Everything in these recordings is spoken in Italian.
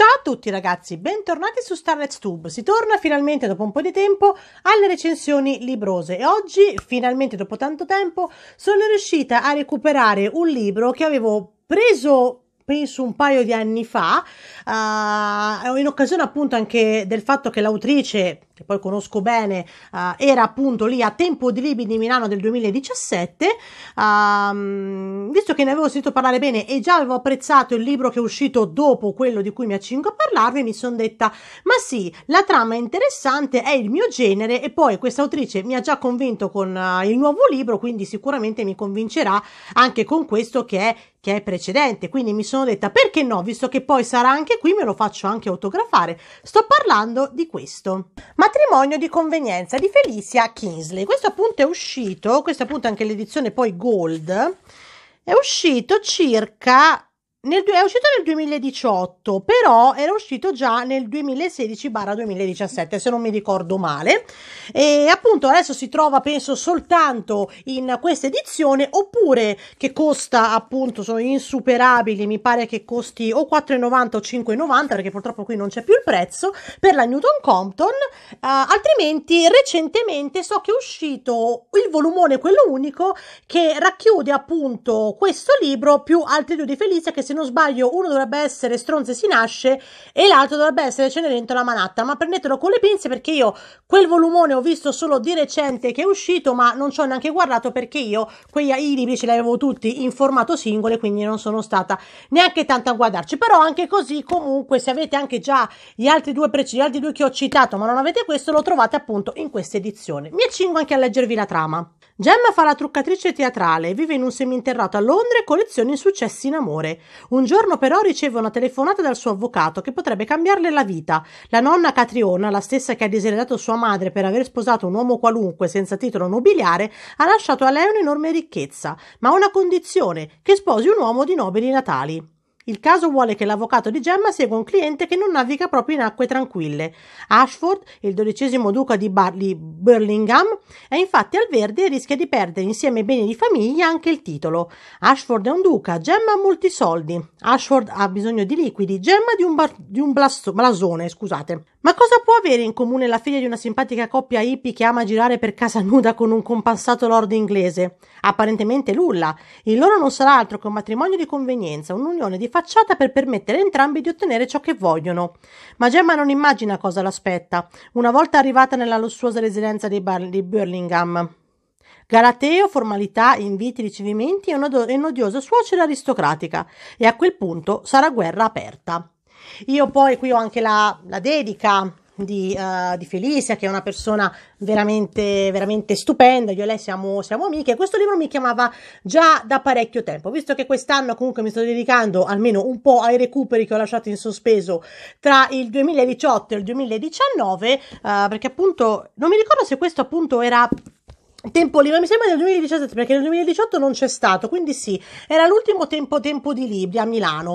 Ciao a tutti ragazzi, bentornati su Starlet's Tube. Si torna finalmente dopo un po' di tempo alle recensioni librose e oggi, finalmente dopo tanto tempo, sono riuscita a recuperare un libro che avevo preso penso un paio di anni fa, uh, in occasione appunto anche del fatto che l'autrice che poi conosco bene, uh, era appunto lì a Tempo di Libi di Milano del 2017. Um, ehm, visto che ne avevo sentito parlare bene e già avevo apprezzato il libro che è uscito dopo quello di cui mi accingo a parlarvi, mi sono detta: ma sì, la trama è interessante, è il mio genere, e poi questa autrice mi ha già convinto con uh, il nuovo libro, quindi sicuramente mi convincerà anche con questo che è che è precedente, quindi mi sono detta perché no, visto che poi sarà anche qui, me lo faccio anche autografare. Sto parlando di questo. Ma Matrimonio di convenienza di Felicia Kingsley. Questo appunto è uscito, questo appunto anche l'edizione poi Gold, è uscito circa nel, è uscito nel 2018, però era uscito già nel 2016-2017, se non mi ricordo male. E appunto adesso si trova, penso, soltanto in questa edizione, oppure che costa, appunto, sono insuperabili, mi pare che costi o 4,90 o 5,90, perché purtroppo qui non c'è più il prezzo, per la Newton Compton. Uh, altrimenti, recentemente so che è uscito il volumone, quello unico, che racchiude appunto questo libro più altri due di Felicia che si se non sbaglio uno dovrebbe essere Stronze si nasce e l'altro dovrebbe essere Cenerentola Manatta, ma prendetelo con le pinze perché io quel volumone ho visto solo di recente che è uscito, ma non ci ho neanche guardato perché io quei i libri ce li avevo tutti in formato singolo e quindi non sono stata neanche tanto a guardarci, però anche così comunque se avete anche già gli altri due preci, gli altri due che ho citato, ma non avete questo lo trovate appunto in questa edizione. Mi accingo anche a leggervi la trama. Gemma fa la truccatrice teatrale, vive in un seminterrato a Londra e colleziona insuccessi in amore. Un giorno però riceve una telefonata dal suo avvocato che potrebbe cambiarle la vita. La nonna Catriona, la stessa che ha diseredato sua madre per aver sposato un uomo qualunque senza titolo nobiliare, ha lasciato a lei un'enorme ricchezza, ma a una condizione, che sposi un uomo di nobili natali. Il caso vuole che l'avvocato di Gemma segua un cliente che non naviga proprio in acque tranquille. Ashford, il dodicesimo duca di Barley Burlingham, è infatti al verde e rischia di perdere insieme ai beni di famiglia anche il titolo. Ashford è un duca, Gemma ha molti soldi. Ashford ha bisogno di liquidi, Gemma di un, bar- di un blaso- blasone, scusate. Ma cosa può avere in comune la figlia di una simpatica coppia hippie che ama girare per casa nuda con un compassato lord inglese? Apparentemente nulla. Il loro non sarà altro che un matrimonio di convenienza, un'unione di facciata per permettere a entrambi di ottenere ciò che vogliono. Ma Gemma non immagina cosa l'aspetta, una volta arrivata nella lussuosa residenza di, Bar- di Burlingame. Galateo, formalità, inviti, ricevimenti e un'odiosa suocera aristocratica. E a quel punto sarà guerra aperta. Io poi qui ho anche la, la dedica di, uh, di, Felicia, che è una persona veramente, veramente stupenda. Io e lei siamo, siamo amiche. Questo libro mi chiamava già da parecchio tempo, visto che quest'anno comunque mi sto dedicando almeno un po' ai recuperi che ho lasciato in sospeso tra il 2018 e il 2019, uh, eh, perché appunto non mi ricordo se questo appunto era Tempo libero, mi sembra del 2017 perché nel 2018 non c'è stato, quindi sì, era l'ultimo tempo, tempo di libri a Milano.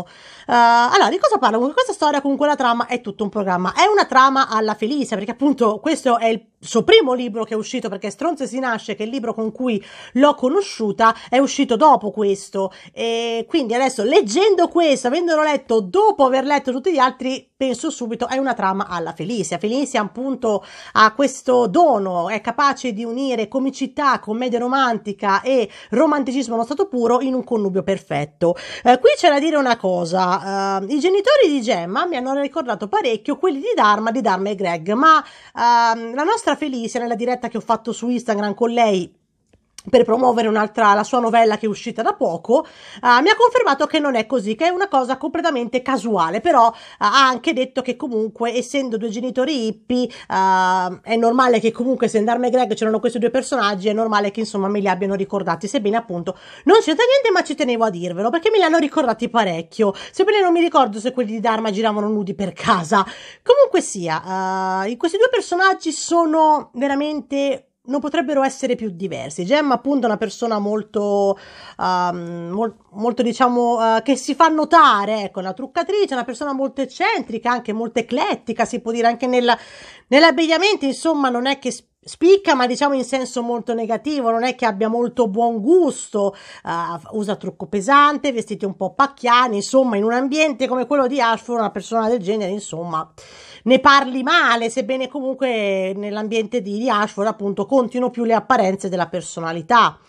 Uh, allora, di cosa parlo? Questa storia comunque la trama è tutto un programma, è una trama alla Felicia, perché appunto questo è il suo primo libro che è uscito perché Stronze si nasce, che è il libro con cui l'ho conosciuta, è uscito dopo questo e quindi adesso leggendo questo, avendolo letto dopo aver letto tutti gli altri, penso subito è una trama alla Felicia. Felicia appunto ha questo dono, è capace di unire comicità, commedia romantica e romanticismo allo stato puro in un connubio perfetto. Eh, qui c'è da dire una cosa, eh, i genitori di Gemma mi hanno ricordato parecchio quelli di Dharma, di Dharma e Greg, ma eh, la nostra Felicia nella diretta che ho fatto su Instagram con lei per promuovere un'altra la sua novella che è uscita da poco, uh, mi ha confermato che non è così, che è una cosa completamente casuale, però uh, ha anche detto che comunque essendo due genitori hippie uh, è normale che comunque se in Dharma e Greg c'erano questi due personaggi è normale che insomma me li abbiano ricordati, sebbene appunto non c'entra niente ma ci tenevo a dirvelo perché me li hanno ricordati parecchio, sebbene non mi ricordo se quelli di Dharma giravano nudi per casa, comunque sia, eh, questi due personaggi sono veramente non potrebbero essere più diversi. Gemma, appunto, è una persona molto, um, mol- molto diciamo, uh, che si fa notare, ecco, una truccatrice, una persona molto eccentrica, anche molto eclettica, si può dire anche nella, nell'abbigliamento, insomma, non è che spicca, ma diciamo in senso molto negativo, non è che abbia molto buon gusto, uh, usa trucco pesante, vestiti un po' pacchiani, insomma, in un ambiente come quello di Ashford, una persona del genere, insomma, ne parli male, sebbene comunque nell'ambiente di, di Ashford appunto contino più le apparenze della personalità.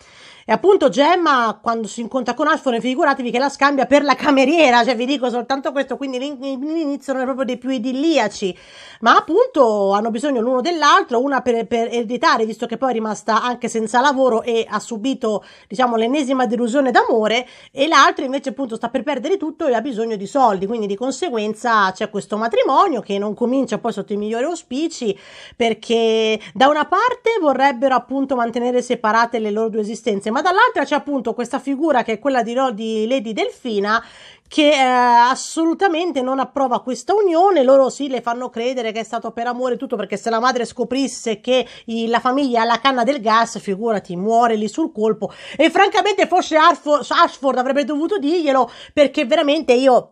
E appunto Gemma, quando si incontra con Ashford, figuratevi che la scambia per la cameriera, cioè vi dico soltanto questo, quindi l'inizio non è proprio dei più idilliaci, ma appunto hanno bisogno l'uno dell'altro, una per, per ereditare, visto che poi è rimasta anche senza lavoro e ha subito, diciamo, l'ennesima delusione d'amore, e l'altra invece appunto sta per perdere tutto e ha bisogno di soldi, quindi di conseguenza c'è questo matrimonio che non comincia poi sotto i migliori auspici, perché da una parte vorrebbero appunto mantenere separate le loro due esistenze, ma dall'altra c'è appunto questa figura che è quella di, di Lady Delfina che eh, assolutamente non approva questa unione, loro sì le fanno credere che è stato per amore tutto, perché se la madre scoprisse che i, la famiglia ha la canna del gas, figurati, muore lì sul colpo e francamente forse Ashford, Ashford avrebbe dovuto dirglielo perché veramente io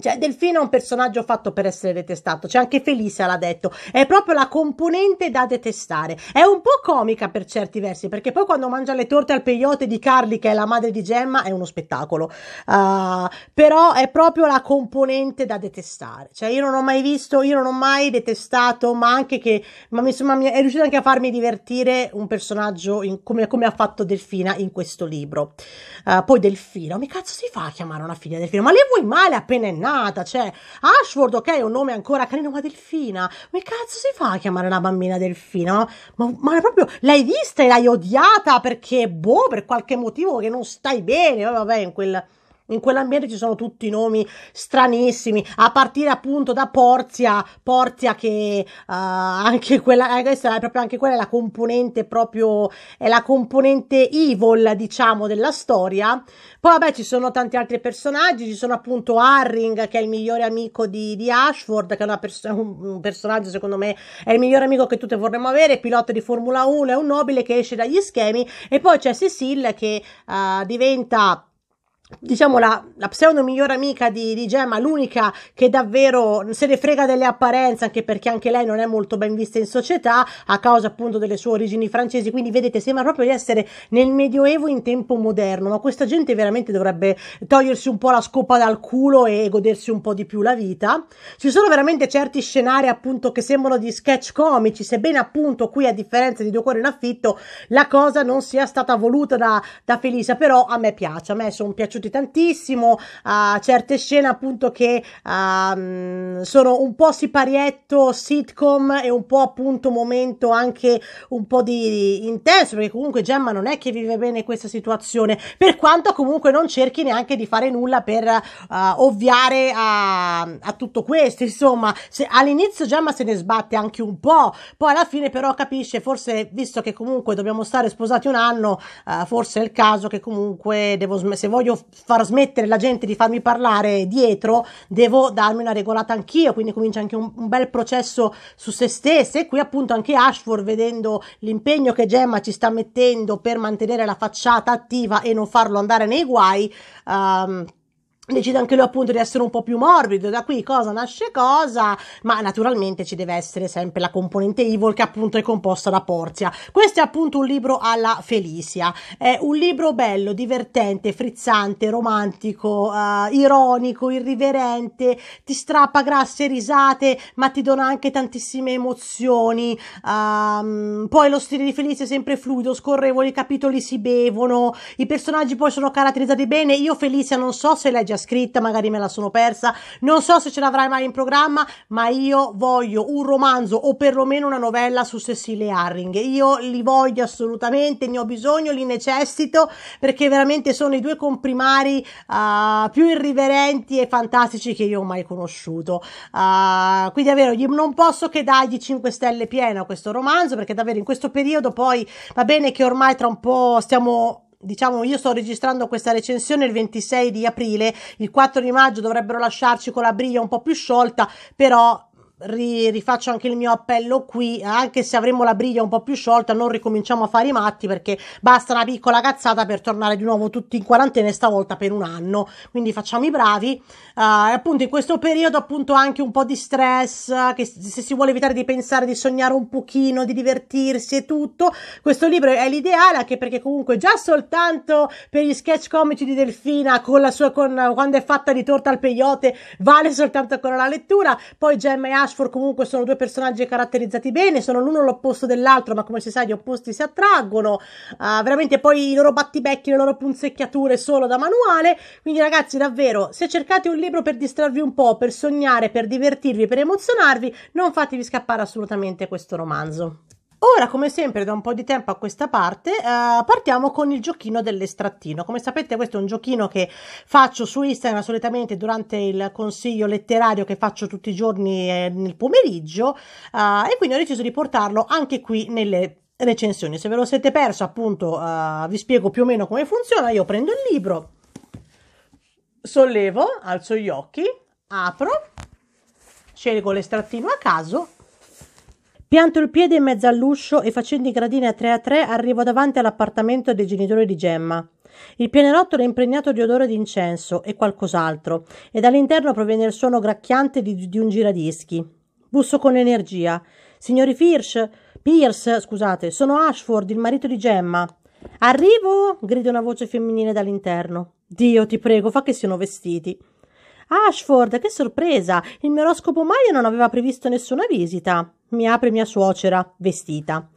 cioè, Delfino è un personaggio fatto per essere detestato, cioè anche Felice, l'ha detto, è proprio la componente da detestare. È un po' comica per certi versi, perché poi quando mangia le torte al peyote di Carly, che è la madre di Gemma, è uno spettacolo. Uh, però è proprio la componente da detestare. Cioè, io non ho mai visto, io non ho mai detestato, ma anche che, ma insomma, è riuscito anche a farmi divertire un personaggio in, come, come, ha fatto Delfina in questo libro. Uh, poi Delfino, mi cazzo si fa a chiamare una figlia Delfino? Ma le vuoi male appena è nata? scatenata. Cioè, Ashford, ok, è un nome ancora carino, ma Delfina, come cazzo si fa a chiamare una bambina Delfina? No? Ma, ma proprio l'hai vista e l'hai odiata perché, boh, per qualche motivo che non stai bene, vabbè, in quel in quell'ambiente ci sono tutti i nomi stranissimi, a partire appunto da Porzia, Porzia che uh, anche quella, eh, questa è proprio anche quella è la componente proprio, è la componente evil, diciamo, della storia. Poi vabbè ci sono tanti altri personaggi, ci sono appunto Harring che è il migliore amico di, di Ashford, che è pers- un personaggio secondo me, è il migliore amico che tutte vorremmo avere, pilota di Formula 1, è un nobile che esce dagli schemi e poi c'è Cecil che uh, diventa diciamo la, la, pseudo migliore amica di, di, Gemma, l'unica che davvero se ne frega delle apparenze, anche perché anche lei non è molto ben vista in società a causa appunto delle sue origini francesi. Quindi vedete, sembra proprio di essere nel Medioevo in tempo moderno, ma questa gente veramente dovrebbe togliersi un po' la scopa dal culo e godersi un po' di più la vita. Ci sono veramente certi scenari appunto che sembrano di sketch comici, sebbene appunto qui a differenza di Due Cuori in affitto la cosa non sia stata voluta da, da Felisa, però a me piace, a me sono piaciuti piaciuti tantissimo, a certe scene appunto che um, sono un po' siparietto sitcom e un po' appunto momento anche un po' di intenso, perché comunque Gemma non è che vive bene questa situazione, per quanto comunque non cerchi neanche di fare nulla per uh, ovviare a, a, tutto questo, insomma, se, all'inizio Gemma se ne sbatte anche un po', poi alla fine però capisce, forse visto che comunque dobbiamo stare sposati un anno, uh, forse è il caso che comunque devo sm- se voglio far smettere la gente di farmi parlare dietro, devo darmi una regolata anch'io, quindi comincia anche un, un bel processo su se stesse e qui appunto anche Ashford vedendo l'impegno che Gemma ci sta mettendo per mantenere la facciata attiva e non farlo andare nei guai, um, Decide anche lui appunto di essere un po' più morbido, da qui cosa nasce cosa, ma naturalmente ci deve essere sempre la componente evil che appunto è composta da Porzia. Questo è appunto un libro alla Felicia, è un libro bello, divertente, frizzante, romantico, uh, ironico, irriverente, ti strappa grasse risate, ma ti dona anche tantissime emozioni. Um, poi lo stile di Felicia è sempre fluido, scorrevole, i capitoli si bevono, i personaggi poi sono caratterizzati bene. Io Felicia non so se legge già scritta, magari me la sono persa, non so se ce l'avrai mai in programma, ma io voglio un romanzo o perlomeno una novella su Cecilia Harring. Io li voglio assolutamente, ne ho bisogno, li necessito perché veramente sono i due comprimari uh, più irriverenti e fantastici che io ho mai conosciuto. Uh, quindi davvero non posso che dargli 5 stelle piena a questo romanzo perché davvero in questo periodo poi va bene che ormai tra un po' stiamo diciamo io sto registrando questa recensione il 26 di aprile, il 4 di maggio dovrebbero lasciarci con la briglia un po' più sciolta, però ri- rifaccio anche il mio appello qui, anche se avremo la briglia un po' più sciolta, non ricominciamo a fare i matti perché basta una piccola cazzata per tornare di nuovo tutti in quarantena e stavolta per un anno. Quindi facciamo i bravi. Uh, appunto in questo periodo appunto anche un po' di stress, che se si vuole evitare di pensare, di sognare un pochino, di divertirsi e tutto, questo libro è l'ideale anche perché comunque già soltanto per gli sketch comici di Delfina con la sua con, quando è fatta di torta al peyote vale soltanto ancora la lettura, poi Gemma e Ashford comunque sono due personaggi caratterizzati bene, sono l'uno l'opposto dell'altro, ma come si sa gli opposti si attraggono, uh, veramente poi i loro battibecchi, le loro punzecchiature solo da manuale, quindi ragazzi davvero, se cercate un libro per distrarvi un po', per sognare, per divertirvi, per emozionarvi, non fatevi scappare assolutamente questo romanzo. Ora, come sempre, da un po' di tempo a questa parte, eh, partiamo con il giochino dell'estrattino. Come sapete, questo è un giochino che faccio su Instagram solitamente durante il consiglio letterario che faccio tutti i giorni eh, nel pomeriggio eh, e quindi ho deciso di portarlo anche qui nelle recensioni. Se ve lo siete perso, appunto, eh, vi spiego più o meno come funziona. Io prendo il libro, sollevo, alzo gli occhi, apro, scelgo l'estrattino a caso Pianto il piede in mezzo all'uscio e facendo i gradini a tre a tre arrivo davanti all'appartamento dei genitori di Gemma. Il pianerottolo è impregnato di odore di incenso e qualcos'altro, e dall'interno proviene il suono gracchiante di, di un giradischi. Busso con energia. Signori Firsch, Pierce, scusate, sono Ashford, il marito di Gemma. Arrivo! grida una voce femminile dall'interno. Dio, ti prego, fa che siano vestiti. Ashford, che sorpresa! Il mio oroscopo Maio non aveva previsto nessuna visita. Mi apre mia suocera, vestita.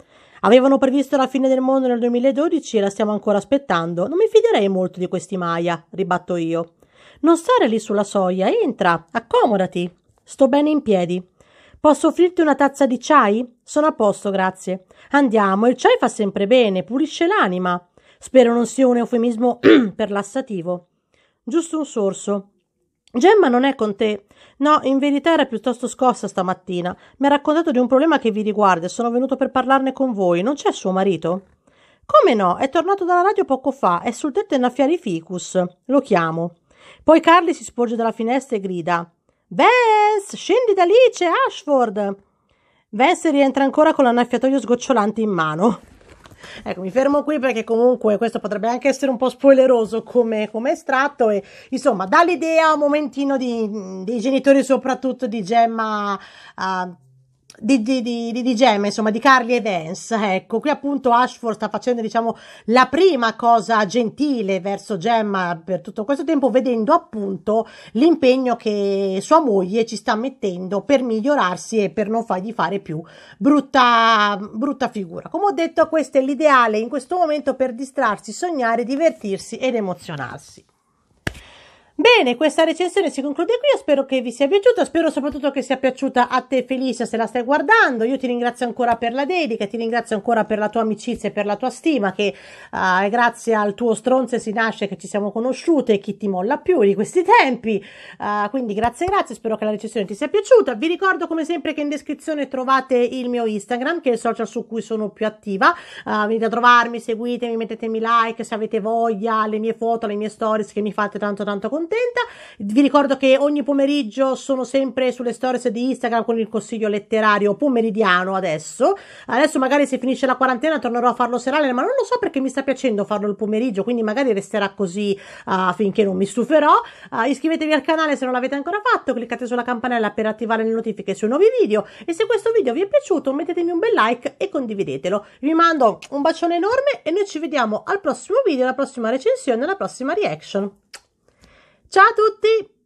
Avevano previsto la fine del mondo nel 2012 e la stiamo ancora aspettando. Non mi fiderei molto di questi Maya, ribatto io. Non stare lì sulla soglia, entra, accomodati. Sto bene in piedi. Posso offrirti una tazza di chai? Sono a posto, grazie. Andiamo, il chai fa sempre bene, pulisce l'anima. Spero non sia un eufemismo per lassativo. Giusto un sorso, Gemma non è con te. No, in verità era piuttosto scossa stamattina. Mi ha raccontato di un problema che vi riguarda e sono venuto per parlarne con voi. Non c'è suo marito? Come no? È tornato dalla radio poco fa. È sul tetto a innaffiare i ficus. Lo chiamo. Poi Carly si sporge dalla finestra e grida: Vance, scendi da lì, c'è Ashford. Vance rientra ancora con l'annaffiatoio sgocciolante in mano. Ecco, mi fermo qui perché comunque questo potrebbe anche essere un po' spoileroso come, come estratto e insomma dà l'idea un momentino di, dei genitori soprattutto di Gemma... Uh, di, di, di, di, Gemma, insomma, di Carly Evans. Ecco, qui appunto Ashford sta facendo, diciamo, la prima cosa gentile verso Gemma per tutto questo tempo, vedendo appunto l'impegno che sua moglie ci sta mettendo per migliorarsi e per non fargli fare più brutta, brutta figura. Come ho detto, questo è l'ideale in questo momento per distrarsi, sognare, divertirsi ed emozionarsi. Bene, questa recensione si conclude qui, io spero che vi sia piaciuta, spero soprattutto che sia piaciuta a te Felicia se la stai guardando, io ti ringrazio ancora per la dedica, ti ringrazio ancora per la tua amicizia e per la tua stima che uh, grazie al tuo stronze si nasce che ci siamo conosciute e chi ti molla più di questi tempi, uh, quindi grazie grazie, spero che la recensione ti sia piaciuta, vi ricordo come sempre che in descrizione trovate il mio Instagram che è il social su cui sono più attiva, uh, venite a trovarmi, seguitemi, mettetemi like se avete voglia, le mie foto, le mie stories che mi fate tanto tanto contento contenta. Vi ricordo che ogni pomeriggio sono sempre sulle stories di Instagram con il consiglio letterario pomeridiano adesso. Adesso magari se finisce la quarantena tornerò a farlo serale, ma non lo so perché mi sta piacendo farlo il pomeriggio, quindi magari resterà così uh, finché non mi stuferò. Uh, iscrivetevi al canale se non l'avete ancora fatto, cliccate sulla campanella per attivare le notifiche sui nuovi video e se questo video vi è piaciuto mettetemi un bel like e condividetelo. Vi mando un bacione enorme e noi ci vediamo al prossimo video, alla prossima recensione, alla prossima reaction. Ciao a tutti!